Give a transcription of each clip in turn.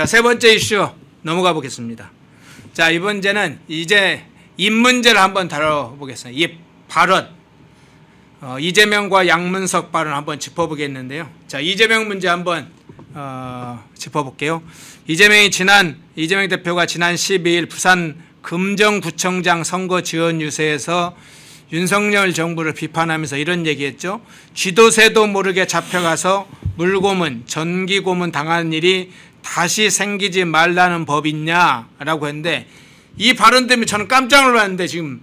자, 세 번째 이슈 넘어가 보겠습니다. 자, 이번제는 이제 입 문제를 한번 다뤄보겠습니다. 입 발언. 어, 이재명과 양문석 발언 한번 짚어보겠는데요. 자, 이재명 문제 한번 어, 짚어볼게요. 이재명이 지난 이재명 대표가 지난 12일 부산 금정구청장 선거 지원 유세에서 윤석열 정부를 비판하면서 이런 얘기했죠. 쥐도 새도 모르게 잡혀가서 물고문, 전기고문 당한 일이 다시 생기지 말라는 법 있냐라고 했는데 이 발언 때문에 저는 깜짝 놀랐는데 지금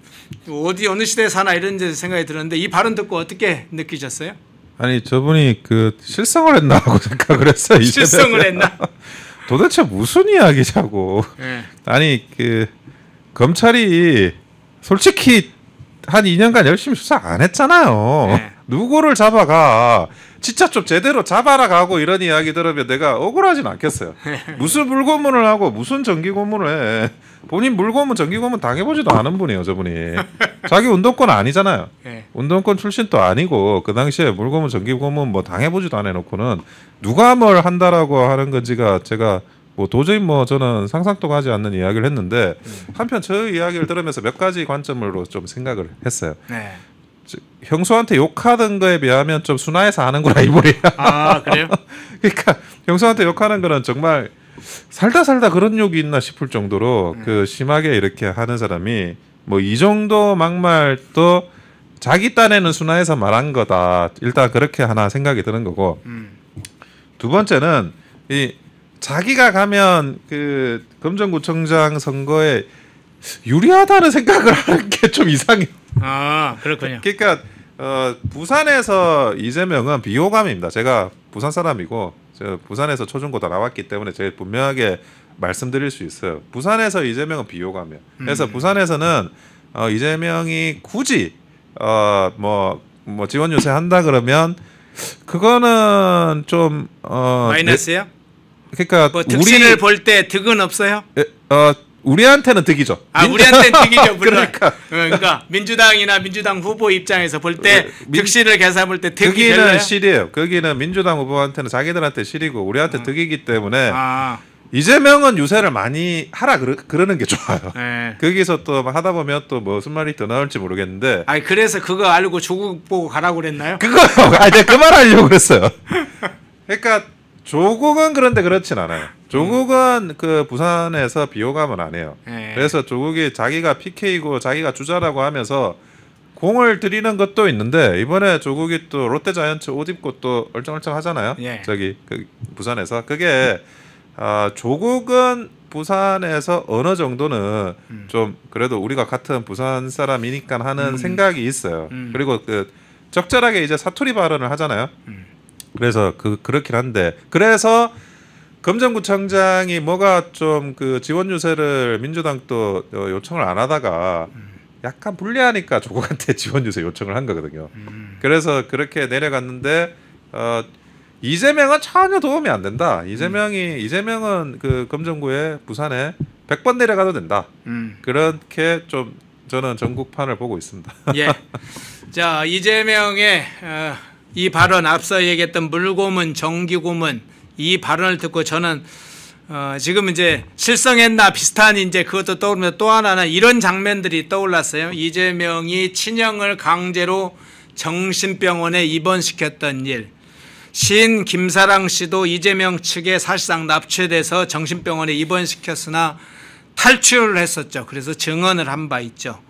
어디 어느 시대에 사나 이런 생각이 들었는데 이 발언 듣고 어떻게 느끼셨어요? 아니 저분이 그 실성을 했나 고 생각을 했어요. 실성을 했나? 도대체 무슨 이야기냐고. 네. 아니 그 검찰이 솔직히 한 2년간 열심히 수사 안 했잖아요. 네. 누구를 잡아가 진짜 좀 제대로 잡아라 가고 이런 이야기 들으면 내가 억울하진 않겠어요. 무슨 물고문을 하고 무슨 전기고문을 해. 본인 물고문 전기고문 당해보지도 않은 분이에요 저분이. 자기 운동권 아니잖아요. 예. 운동권 출신도 아니고 그 당시에 물고문 전기고문뭐 당해보지도 안 해놓고는 누가 뭘 한다라고 하는 건지가 제가 뭐 도저히 뭐 저는 상상도 가지 않는 이야기를 했는데 음. 한편 저의 이야기를 들으면서 몇 가지 관점으로 좀 생각을 했어요. 네. 형수한테 욕하던 거에 비하면 좀 순화해서 하는 구나 이불이야. 아 그래요? 그러니까 형수한테 욕하는 거는 정말 살다 살다 그런 욕이 있나 싶을 정도로 음. 그 심하게 이렇게 하는 사람이 뭐 이 정도 막말도 자기 딴에는 순화해서 말한 거다. 일단 그렇게 하나 생각이 드는 거고 음. 두 번째는 이 자기가 가면 그 검정구청장 선거에 유리하다는 생각을 하는 게 좀 이상해요. 아 그렇군요. 그러니까 어, 부산에서 이재명은 비호감입니다. 제가 부산 사람이고 제가 부산에서 초중고다 나왔기 때문에 제일 분명하게 말씀드릴 수 있어요. 부산에서 이재명은 비호감이에요. 그래서 음. 부산에서는 어, 이재명이 굳이 어뭐뭐 뭐 지원 유세 한다 그러면 그거는 좀 어, 마이너스요? 네, 그러니까 뭐 특신을 볼때 득은 없어요? 에, 어 우리한테는 득이죠. 아, 우리한테는 득이죠. 물론. 그러니까. 어, 그러니까 민주당이나 민주당 후보 입장에서 볼때 어, 득실을 계산할때 득이 거기는 실이에요. 거기는 민주당 후보한테는 자기들한테 실이고 우리한테 음. 득이기 때문에 아. 이재명은 유세를 많이 하라 그러, 그러는 게 좋아요. 네. 거기서 또 하다 보면 또 뭐 무슨 말이 또 나올지 모르겠는데. 아 그래서 그거 알고 조국 보고 가라고 그랬나요? 그거 아, 내가 그 말 하려고 그랬어요. 그러니까 조국은 그런데 그렇진 않아요. 조국은 그 부산에서 비호감을 안 해요. 네. 그래서 조국이 자기가 PK고 자기가 주자라고 하면서 공을 들이는 것도 있는데 이번에 조국이 또 롯데자이언츠 옷 입고 또 얼쩡얼쩡 하잖아요. 예. 저기 그 부산에서 그게 아, 조국은 부산에서 어느 정도는 음. 좀 그래도 우리가 같은 부산 사람이니까 하는 음. 생각이 있어요. 음. 그리고 그 적절하게 이제 사투리 발언을 하잖아요. 음. 그래서 그 그렇긴 한데 그래서 검정구청장이 뭐가 좀 그 지원 유세를 민주당도 어, 요청을 안 하다가 음. 약간 불리하니까 조국한테 지원 유세 요청을 한 거거든요. 음. 그래서 그렇게 내려갔는데 어, 이재명은 전혀 도움이 안 된다. 이재명이 음. 이재명은 그 검정구에 부산에 100번 내려가도 된다. 음. 그렇게 좀 저는 전국판을 보고 있습니다. 예. 자 이재명의 어, 이 발언 앞서 얘기했던 물고문, 정기고문 이 발언을 듣고 저는 어, 지금 이제 실성했나 비슷한 이제 그것도 떠오르면또 하나는 이런 장면들이 떠올랐어요. 이재명이 친형을 강제로 정신병원에 입원시켰던 일. 신 김사랑 씨도 이재명 측에 사실상 납치돼서 정신병원에 입원시켰으나 탈출을 했었죠. 그래서 증언을 한 바 있죠.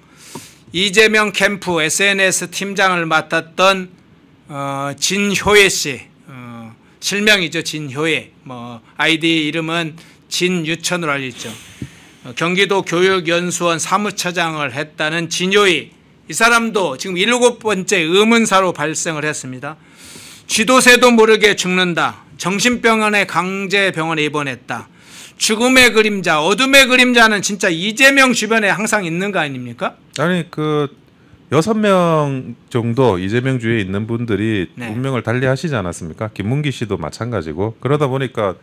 이재명 캠프 SNS 팀장을 맡았던 어, 진효애 씨 실명이죠. 진효애. 뭐 아이디 이름은 진유천으로 알려있죠. 어, 경기도 교육연수원 사무처장을 했다는 진효이 이 사람도 지금 일곱 번째 의문사로 발생을 했습니다. 쥐도새도 모르게 죽는다. 정신병원에 강제병원에 입원했다. 죽음의 그림자, 어둠의 그림자는 진짜 이재명 주변에 항상 있는 거 아닙니까? 아니 그 여섯 명 정도 이재명 주위에 있는 분들이 네. 운명을 달리하시지 않았습니까? 김문기 씨도 마찬가지고 그러다 보니까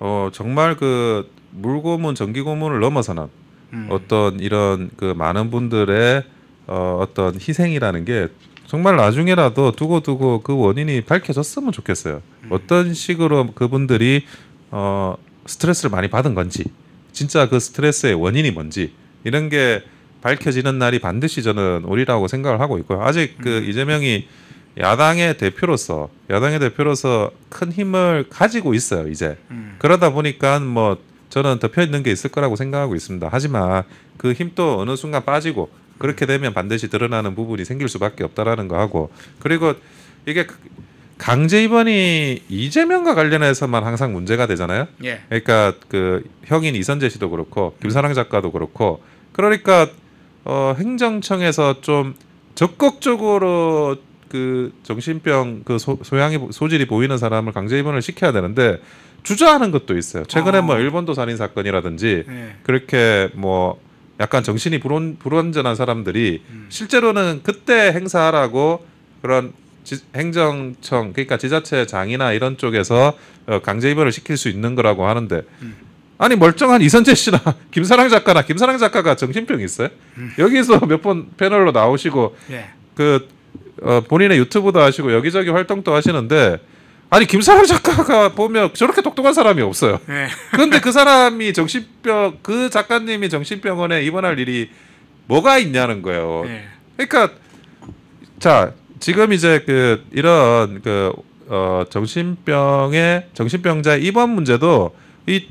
어 정말 그 물고문 전기고문을 넘어서는 음. 어떤 이런 그 많은 분들의 어 어떤 희생이라는 게 정말 나중에라도 두고두고 그 원인이 밝혀졌으면 좋겠어요. 음. 어떤 식으로 그분들이 어 스트레스를 많이 받은 건지 진짜 그 스트레스의 원인이 뭔지 이런 게 밝혀지는 날이 반드시 저는 오리라고 생각을 하고 있고요. 아직 그 음. 이재명이 야당의 대표로서 야당의 대표로서 큰 힘을 가지고 있어요. 이제 음. 그러다 보니까 뭐 저는 덮여 있는 게 있을 거라고 생각하고 있습니다. 하지만 그 힘도 어느 순간 빠지고 그렇게 음. 되면 반드시 드러나는 부분이 생길 수밖에 없다라는 거 하고 그리고 이게 그 강제 입원이 이재명과 관련해서만 항상 문제가 되잖아요. 예. 그러니까 그 형인 이선재 씨도 그렇고 김사랑 작가도 그렇고 그러니까 어, 행정청에서 좀 적극적으로 그 정신병 그 소, 소양이 소질이 보이는 사람을 강제 입원을 시켜야 되는데 주저하는 것도 있어요. 최근에 뭐 아. 뭐 일본도 살인 사건이라든지 네. 그렇게 뭐 약간 정신이 불온, 불온전한 사람들이 음. 실제로는 그때 행사하라고 그런 지, 행정청 그러니까 지자체 장이나 이런 쪽에서 어, 강제 입원을 시킬 수 있는 거라고 하는데 음. 아니 멀쩡한 이선재 씨나 김사랑 작가나 김사랑 작가가 정신병 있어요? 여기서 몇 번 패널로 나오시고 예. 그 어, 본인의 유튜브도 하시고 여기저기 활동도 하시는데 아니 김사랑 작가가 보면 저렇게 똑똑한 사람이 없어요. 예. 그런데 그 사람이 정신병 그 작가님이 정신병원에 입원할 일이 뭐가 있냐는 거예요. 예. 그러니까 자 지금 이제 그 이런 그 어, 정신병의 정신병자 입원 문제도 이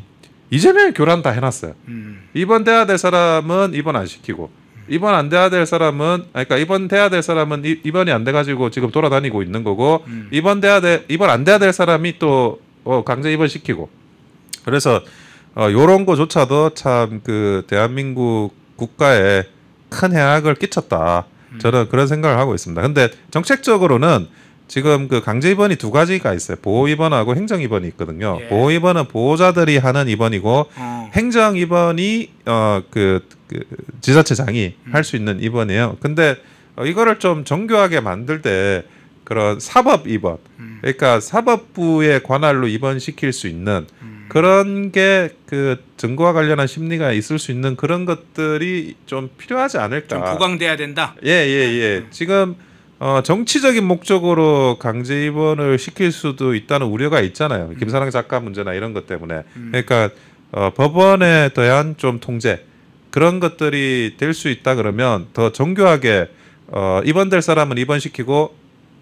이재명이 교란 다 해놨어요. 음. 입원돼야 될 사람은 이번 안 시키고 이번 안 돼야 될 사람은 아, 그러니까 이번 돼야 될 사람은 이, 이번이안 돼가지고 지금 돌아다니고 있는 거고 음. 입원 돼야 돼 이번 안 돼야 될 사람이 또 어, 강제 입원 시키고 그래서 어, 요런 거조차도 참 그 대한민국 국가에 큰 해악을 끼쳤다. 음. 저는 그런 생각을 하고 있습니다. 근데 정책적으로는 지금 그 강제 입원이 두 가지가 있어요. 보호 입원하고 행정 입원이 있거든요. 예. 보호 입원은 보호자들이 하는 입원이고 어. 행정 입원이 어그 그 지자체장이 음. 할수 있는 입원이에요. 근데 어, 이거를 좀 정교하게 만들 때 그런 사법 입원, 음. 그러니까 사법부의 관할로 입원시킬 수 있는 음. 그런 게 그 증거와 관련한 심리가 있을 수 있는 그런 것들이 좀 필요하지 않을까. 좀 보강돼야 된다. 예, 예, 예. 음. 지금 어, 정치적인 목적으로 강제 입원을 시킬 수도 있다는 우려가 있잖아요. 음. 김사랑 작가 문제나 이런 것 때문에. 음. 그러니까 어, 법원에 대한 좀 통제 그런 것들이 될 수 있다 그러면 더 정교하게 어, 입원될 사람은 입원시키고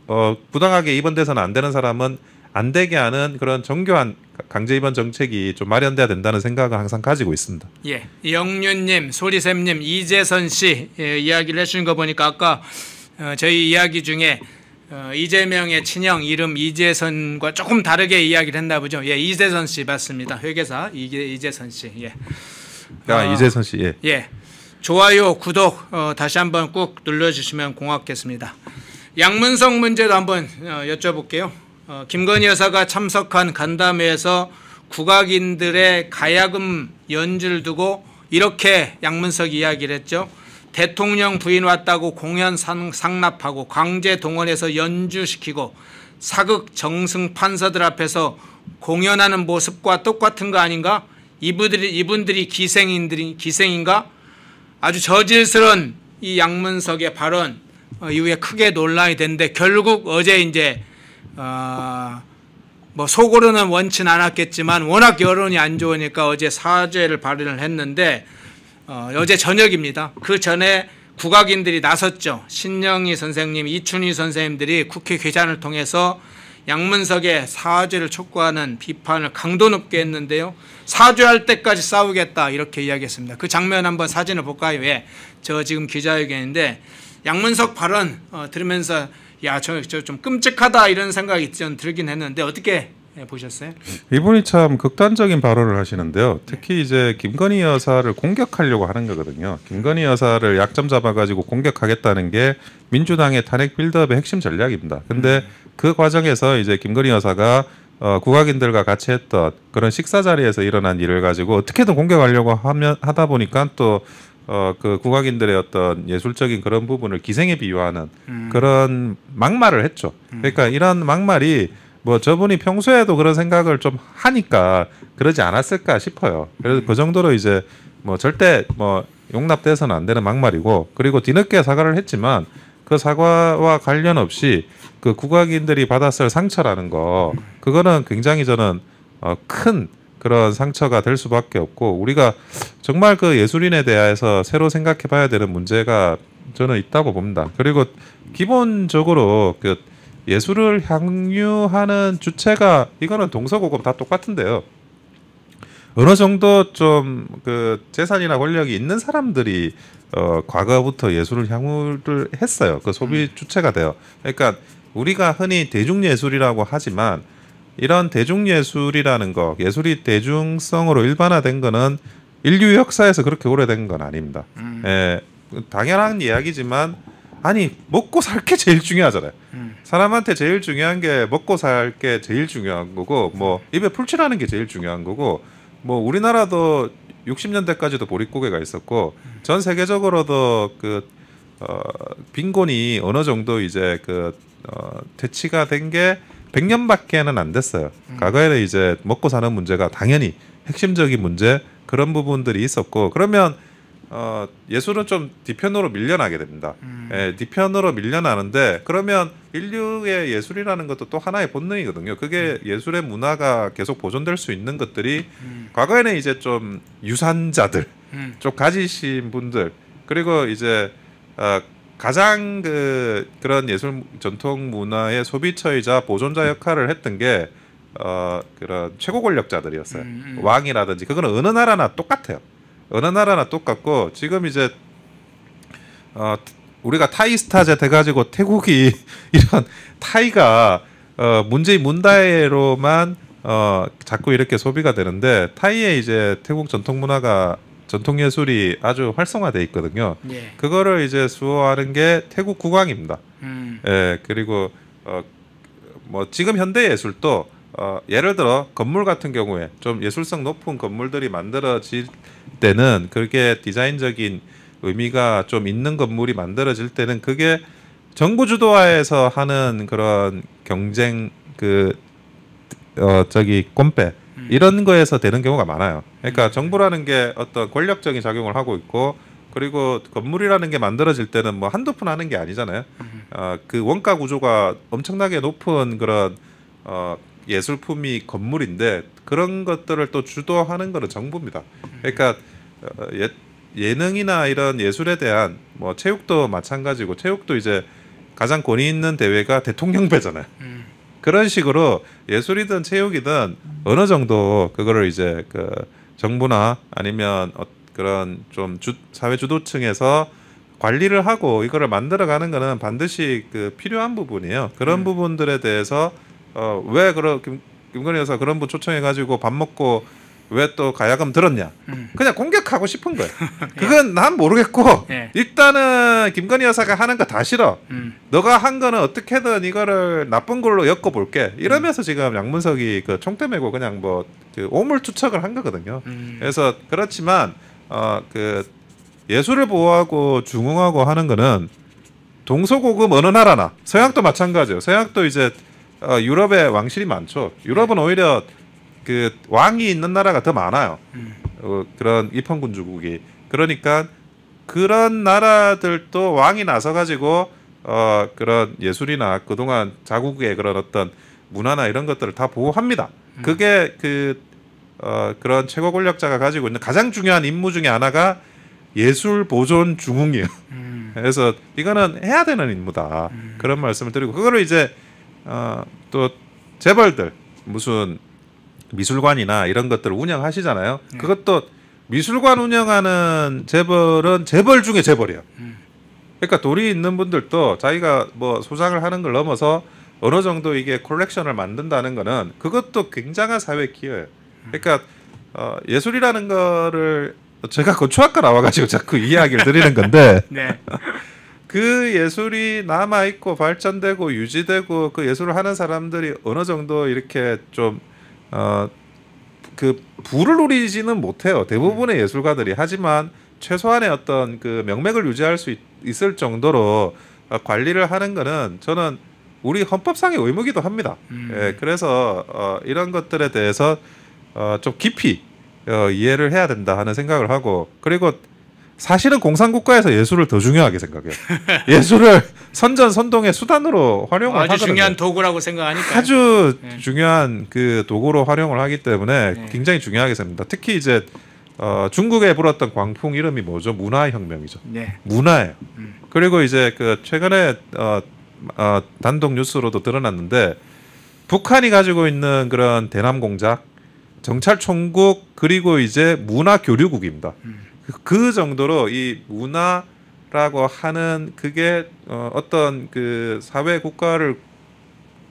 어, 부당하게 입원돼서는 안 되는 사람은 안 되게 하는 그런 정교한 강제 입원 정책이 좀 마련돼야 된다는 생각을 항상 가지고 있습니다. 예, 영윤님, 소리샘님, 이재선 씨 예, 이야기를 해주신 거 보니까 아까 어, 저희 이야기 중에 어, 이재명의 친형 이름 이재선과 조금 다르게 이야기를 했나 보죠. 예, 이재선 씨 맞습니다. 회계사 이재 이재선 씨. 예. 아 어, 이재선 씨. 예. 예. 좋아요, 구독 어, 다시 한번 꾹 눌러주시면 고맙겠습니다. 양문석 문제도 한번 어, 여쭤볼게요. 어, 김건희 여사가 참석한 간담회에서 국악인들의 가야금 연주를 두고 이렇게 양문석 이야기를 했죠. 대통령 부인 왔다고 공연 상납하고 광제 동원해서 연주시키고 사극 정승 판사들 앞에서 공연하는 모습과 똑같은 거 아닌가? 이분들이 이분들이 기생인들이 기생인가? 아주 저질스런 이 양문석의 발언 어, 이후에 크게 논란이 됐는데 결국 어제 이제 어, 뭐 속으로는 원치 않았겠지만 워낙 여론이 안 좋으니까 어제 사죄를 발언을 했는데 어, 어제 저녁입니다. 그 전에 국악인들이 나섰죠. 신영희 선생님, 이춘희 선생님들이 국회 회장을 통해서 양문석의 사죄를 촉구하는 비판을 강도 높게 했는데요. 사죄할 때까지 싸우겠다 이렇게 이야기했습니다. 그 장면 한번 사진을 볼까요? 왜? 예, 저 지금 기자회견인데 양문석 발언 어, 들으면서 야, 저 좀 끔찍하다 이런 생각이 좀 들긴 했는데 어떻게 예, 보셨어요? 이분이 참 극단적인 발언을 하시는데요. 네. 특히 이제 김건희 여사를 공격하려고 하는 거거든요. 김건희 여사를 약점 잡아가지고 공격하겠다는 게 민주당의 탄핵 빌드업의 핵심 전략입니다. 근데 음. 그 과정에서 이제 김건희 여사가 어, 국악인들과 같이 했던 그런 식사 자리에서 일어난 일을 가지고 어떻게든 공격하려고 하면 하다 보니까 또 어, 그 국악인들의 어떤 예술적인 그런 부분을 기생에 비유하는 음. 그런 막말을 했죠. 음. 그러니까 이런 막말이 뭐 저분이 평소에도 그런 생각을 좀 하니까 그러지 않았을까 싶어요. 그래서 그 정도로 이제 뭐 절대 뭐 용납돼서는 안 되는 막말이고 그리고 뒤늦게 사과를 했지만 그 사과와 관련 없이 그 국악인들이 받았을 상처라는 거 그거는 굉장히 저는 어, 큰 그런 상처가 될 수밖에 없고 우리가 정말 그 예술인에 대해서 새로 생각해 봐야 되는 문제가 저는 있다고 봅니다. 그리고 기본적으로 그 예술을 향유하는 주체가 이거는 동서고금 다 똑같은데요. 어느 정도 좀 그 재산이나 권력이 있는 사람들이 어 과거부터 예술을 향유를 했어요. 그 소비 음. 주체가 돼요. 그러니까 우리가 흔히 대중 예술이라고 하지만 이런 대중 예술이라는 거, 예술이 대중성으로 일반화된 거는 인류 역사에서 그렇게 오래된 건 아닙니다. 음. 예, 당연한 이야기지만 아니 먹고 살 게 제일 중요하잖아요. 음. 사람한테 제일 중요한 게 먹고 살 게 제일 중요한 거고 뭐 입에 풀칠하는 게 제일 중요한 거고 뭐 우리나라도 60년대까지도 보릿고개가 있었고 전 세계적으로도 그 어, 빈곤이 어느 정도 이제 그 어, 퇴치가된 게 100년밖에는 안 됐어요. 음. 과거에는 이제 먹고 사는 문제가 당연히 핵심적인 문제 그런 부분들이 있었고 그러면 어, 예술은 좀 뒤편으로 밀려나게 됩니다. 음. 예, 뒤편으로 밀려나는데 그러면 인류의 예술이라는 것도 또 하나의 본능이거든요. 그게 음. 예술의 문화가 계속 보존될 수 있는 것들이 음. 과거에는 이제 좀 유산자들, 음. 좀 가지신 분들 그리고 이제 어, 가장 그 그런 예술 전통 문화의 소비처이자 보존자 역할을 했던 게 어, 그런 최고 권력자들이었어요. 음, 음. 왕이라든지 그거는 어느 나라나 똑같아요. 어느 나라나 똑같고 지금 이제 어, 우리가 타이스타제 돼가지고 태국이 이런 타이가 어, 문제의문다에로만 어, 자꾸 이렇게 소비가 되는데 타이에 이제 태국 전통 문화가 전통 예술이 아주 활성화돼 있거든요. 예. 그거를 이제 수호하는 게 태국 국왕입니다. 음. 예, 그리고 어, 뭐 지금 현대 예술도 어, 예를 들어 건물 같은 경우에 좀 예술성 높은 건물들이 만들어질 때는 그렇게 디자인적인 의미가 좀 있는 건물이 만들어질 때는 그게 정부 주도화에서 하는 그런 경쟁 그 어, 저기 꼼빼 음. 이런 거에서 되는 경우가 많아요. 그러니까 음. 정부라는 게 어떤 권력적인 작용을 하고 있고 그리고 건물이라는 게 만들어질 때는 뭐 한두 푼 하는 게 아니잖아요. 음. 어, 그 원가 구조가 엄청나게 높은 그런 어, 예술품이 건물인데 그런 것들을 또 주도하는 것은 정부입니다. 그러니까 어, 예, 예능이나 이런 예술에 대한 뭐 체육도 마찬가지고 체육도 이제 가장 권위 있는 대회가 대통령 배잖아요. 음. 그런 식으로 예술이든 체육이든 어느 정도 그거를 이제 그 정부나 아니면 어, 그런 좀 주, 사회 주도층에서 관리를 하고 이거를 만들어가는 거는 반드시 그 필요한 부분이에요. 그런 음. 부분들에 대해서 어, 왜 그런 김건희 여사 그런 분 초청해 가지고 밥 먹고 왜 또 가야금 들었냐? 음. 그냥 공격하고 싶은 거예요. 예. 그건 예. 난 모르겠고 예. 일단은 김건희 여사가 하는 거 다 싫어. 음. 너가 한 거는 어떻게든 이거를 나쁜 걸로 엮어 볼게. 이러면서 음. 지금 양문석이 그 총대 메고 그냥 뭐그 오물 투척을 한 거거든요. 음. 그래서 그렇지만 어 그 예술을 보호하고 중흥하고 하는 거는 동서고금 어느 나라나 서양도 마찬가지예요. 서양도 이제 어, 유럽에 왕실이 많죠. 유럽은 네. 오히려 그 왕이 있는 나라가 더 많아요. 음. 어, 그런 입헌군주국이 그러니까 그런 나라들도 왕이 나서 가지고 어 그런 예술이나 그동안 자국의 그런 어떤 문화나 이런 것들을 다 보호합니다. 음. 그게 그 어, 그런 최고 권력자가 가지고 있는 가장 중요한 임무 중에 하나가 예술 보존 중흥이에요. 음. 그래서 이거는 해야 되는 임무다. 음. 그런 말씀을 드리고 그거를 이제 어, 또 재벌들 무슨 미술관이나 이런 것들을 운영하시잖아요. 네. 그것도 미술관 운영하는 재벌은 재벌 중에 재벌이야. 음. 그러니까 돈이 있는 분들도 자기가 뭐 소장을 하는 걸 넘어서 어느 정도 이게 컬렉션을 만든다는 거는 그것도 굉장한 사회 기여예요. 음. 그러니까 어, 예술이라는 거를 제가 건축학과 나와가지고 자꾸 이야기를 드리는 건데 네. 그 예술이 남아 있고 발전되고 유지되고 그 예술을 하는 사람들이 어느 정도 이렇게 좀어그 부를 누리지는 못해요. 대부분의 음. 예술가들이 하지만 최소한의 어떤 그 명맥을 유지할 수 있, 있을 정도로 어, 관리를 하는 거는 저는 우리 헌법상의 의무기도 합니다. 음. 예, 그래서 어, 이런 것들에 대해서 어, 좀 깊이 어, 이해를 해야 된다 하는 생각을 하고 그리고 사실은 공산국가에서 예술을 더 중요하게 생각해요. 예술을 선전 선동의 수단으로 활용을 아주 중요한 도구라고 생각하니까 아주 네. 중요한 그 도구로 활용을 하기 때문에 네. 굉장히 중요하게 생각합니다. 특히 이제 어, 중국에 불었던 광풍 이름이 뭐죠? 문화혁명이죠. 네. 문화예요. 음. 그리고 이제 그 최근에 어, 어, 단독 뉴스로도 드러났는데 북한이 가지고 있는 그런 대남 공작, 정찰 총국 그리고 이제 문화 교류국입니다. 음. 그 정도로 이 문화라고 하는 그게 어, 어떤 그 사회 국가를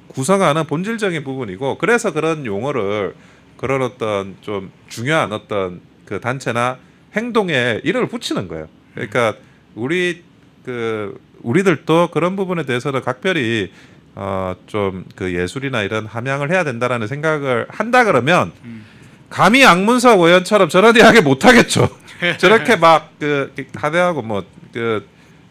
구성하는 본질적인 부분이고 그래서 그런 용어를 그런 어떤 좀 중요한 어떤 그 단체나 행동에 이름을 붙이는 거예요. 그러니까 우리 그 우리들도 그런 부분에 대해서는 각별히 어좀 그 예술이나 이런 함양을 해야 된다라는 생각을 한다 그러면 음. 감히 양문사의원처럼 저런 이야기 못하겠죠. 예. 저렇게 막그 하대하고 뭐그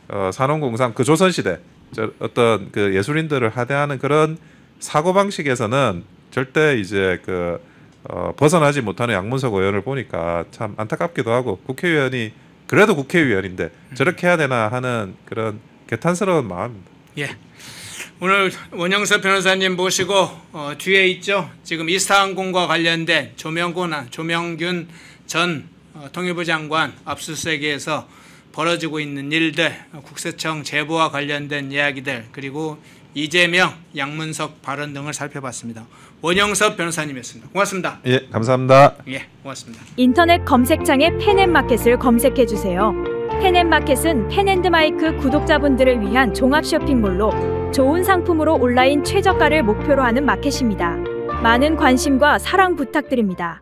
어, 산업공상 그 조선시대 저 어떤 그 예술인들을 하대하는 그런 사고 방식에서는 절대 이제 그 어, 벗어나지 못하는 양문석 의원을 보니까 참 안타깝기도 하고 국회의원이 그래도 국회의원인데 저렇게 해야 되나 하는 그런 개탄스러운 마음입니다. 예. 오늘 원영섭 변호사님 모시고 어, 뒤에 있죠. 지금 이스타항공과 관련된 조명곤, 조명균 전 어, 통일부 장관 압수수색에서 벌어지고 있는 일들, 국세청 제보와 관련된 이야기들, 그리고 이재명, 양문석 발언 등을 살펴봤습니다. 원영섭 변호사님이었습니다. 고맙습니다. 예, 감사합니다. 예, 고맙습니다. 인터넷 검색창에 펜앤마켓을 검색해 주세요. 펜앤마켓은펜앤드마이크 구독자분들을 위한 종합 쇼핑몰로 좋은 상품으로 온라인 최저가를 목표로 하는 마켓입니다. 많은 관심과 사랑 부탁드립니다.